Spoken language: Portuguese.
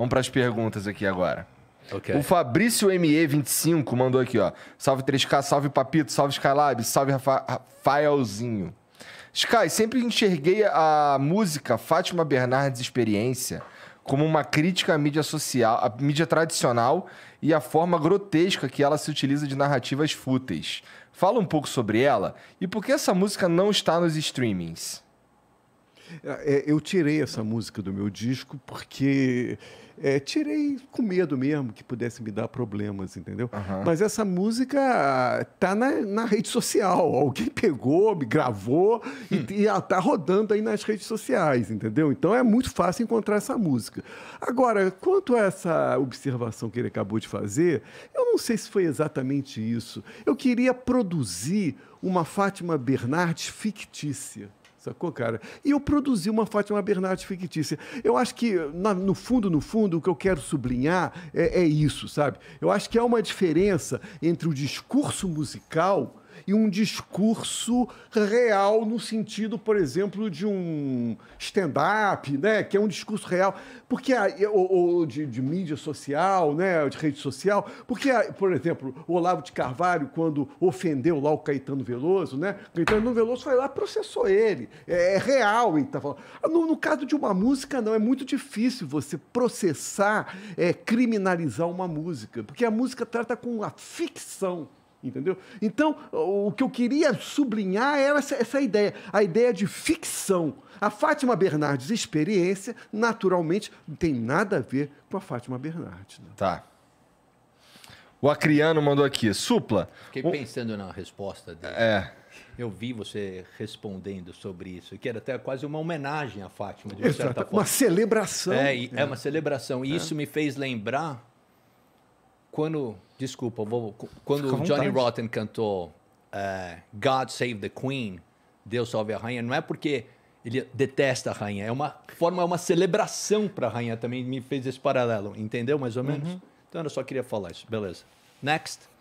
Vamos para as perguntas aqui agora. Okay. O Fabrício ME25 mandou aqui, ó. Salve 3K, salve Papito, salve Skylab, salve Rafa Rafaelzinho. Sky, sempre enxerguei a música Fátima Bernardes Experiência como uma crítica à mídia social, à mídia tradicional e à forma grotesca que ela se utiliza de narrativas fúteis. Fala um pouco sobre ela e por que essa música não está nos streamings. É, eu tirei essa música do meu disco porque é, tirei com medo mesmo que pudesse me dar problemas, entendeu? Uhum. Mas essa música tá na, na, rede social. Alguém pegou, me gravou hum. e, e tá rodando aí nas redes sociais, entendeu? Então é muito fácil encontrar essa música. Agora, quanto a essa observação que ele acabou de fazer, eu não sei se foi exatamente isso. Eu queria produzir uma Fátima Bernardes fictícia. Sacou, cara? E eu produzi uma Fátima Bernardes fictícia. Eu acho que, na, no fundo, no fundo, o que eu quero sublinhar é, é, isso, sabe? Eu acho que há uma diferença entre o discurso musical e um discurso real no sentido, por exemplo, de um stand-up, né? Que é um discurso real. Porque a, ou, ou de, de, mídia social, né? De rede social. Porque, a, por exemplo, o Olavo de Carvalho, quando ofendeu lá o Caetano Veloso, né? O Caetano Veloso foi lá processou ele. É, é real, ele tá falando. No, no, caso de uma música, não. É muito difícil você processar, é, criminalizar uma música. Porque a música trata com a ficção. Entendeu? Então, o que eu queria sublinhar era essa, essa, ideia, a ideia de ficção. A Fátima Bernardes experiência, naturalmente, não tem nada a ver com a Fátima Bernardes. Tá. O Acriano mandou aqui, supla. Fiquei o... pensando na resposta dele. É. Eu vi você respondendo sobre isso, que era até quase uma homenagem à Fátima, de uma certa forma. Uma celebração. É, é, é uma celebração. E é. isso me fez lembrar quando, desculpa, vou, quando Johnny Rotten cantou uh, God Save the Queen, Deus Salve a Rainha, não é porque ele detesta a rainha, é uma forma, é uma celebração para a rainha também, me fez esse paralelo, entendeu mais ou menos? Uhum. Então eu só queria falar isso, beleza. Next.